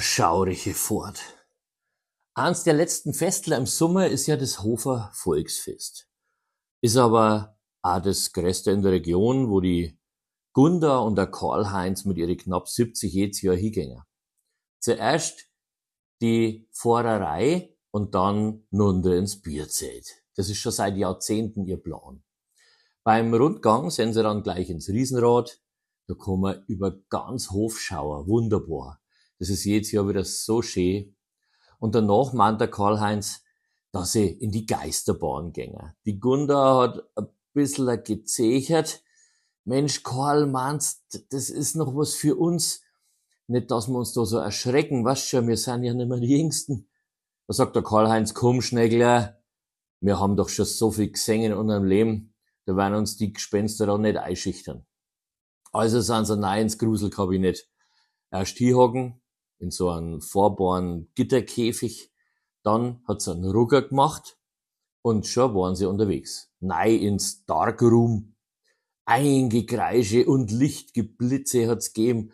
schaurige fort. Eins der letzten Festler im Sommer ist ja das Hofer Volksfest. Ist aber auch das größte in der Region, wo die Gunda und der Karl-Heinz mit ihren knapp 70 jedes Jahr hingehen. Zuerst die Vorerei und dann nunter ins Bierzelt. Das ist schon seit Jahrzehnten ihr Plan. Beim Rundgang sind sie dann gleich ins Riesenrad. Da kommen wir über ganz Hofschauer wunderbar das ist jedes Jahr wieder so schön. Und danach meint der Karl-Heinz, dass ich in die Geisterbahn gänge. Die Gunda hat ein bisschen gezechert. Mensch, Karl, meinst, das ist noch was für uns. Nicht, dass wir uns da so erschrecken, weißt schon, wir sind ja nicht mehr die Jüngsten. Da sagt der Karl-Heinz, komm, Schnegler, wir haben doch schon so viel gesehen in unserem Leben, da werden uns die Gespenster doch nicht einschüchtern. Also sind sie nein ins Gruselkabinett. Erst hier hocken, in so einen vorbaren Gitterkäfig. Dann hat sie einen Rucker gemacht und schon waren sie unterwegs. Nei ins Darkroom. Ein Gekreische und Lichtgeblitze hat's gegeben.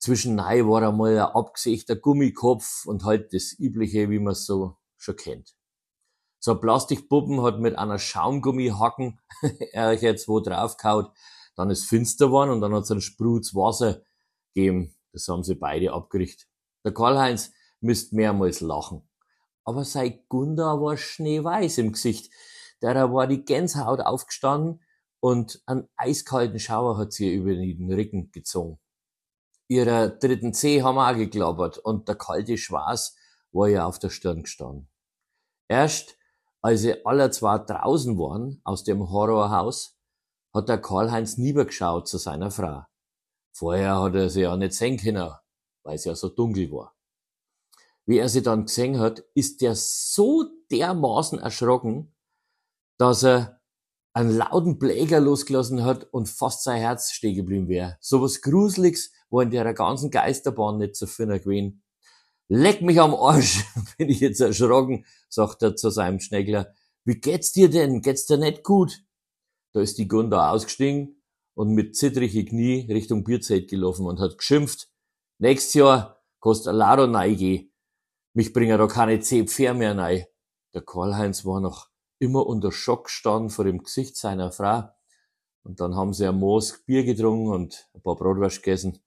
Zwischen Nei war einmal ein abgesägter Gummikopf und halt das übliche, wie man so schon kennt. So ein Plastikpuppen hat mit einer Schaumgummihacken er jetzt wo draufgehaut. Dann ist finster geworden und dann hat es einen Sprutz Wasser gegeben. Das haben sie beide abgerichtet. Der Karl-Heinz müsst mehrmals lachen. Aber sei Gunda war schneeweiß im Gesicht. Der war die Gänsehaut aufgestanden und einen eiskalten Schauer hat sie über den Rücken gezogen. Ihrer dritten Zeh haben wir auch geklappert und der kalte Schwarz war ihr auf der Stirn gestanden. Erst als sie alle zwei draußen waren aus dem Horrorhaus, hat der Karl-Heinz niedergeschaut zu seiner Frau. Vorher hat er sie ja nicht sehen können, weil es ja so dunkel war. Wie er sie dann gesehen hat, ist er so dermaßen erschrocken, dass er einen lauten Pläger losgelassen hat und fast sein Herz stehen geblieben wäre. Sowas Gruseliges war in der ganzen Geisterbahn nicht zu finden gewesen. Leck mich am Arsch, bin ich jetzt erschrocken, sagt er zu seinem Schnägler. Wie geht's dir denn? Geht's dir nicht gut? Da ist die Gunda ausgestiegen, und mit zittrige Knie Richtung Bierzeit gelaufen und hat geschimpft, nächstes Jahr kostet ein Lado neige. Mich bringen da keine zehn Pferde mehr rein. Der Karl-Heinz war noch immer unter Schock gestanden vor dem Gesicht seiner Frau. Und dann haben sie ein Moos Bier getrunken und ein paar Bratwurst gegessen.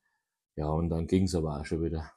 Ja, und dann ging's aber auch schon wieder.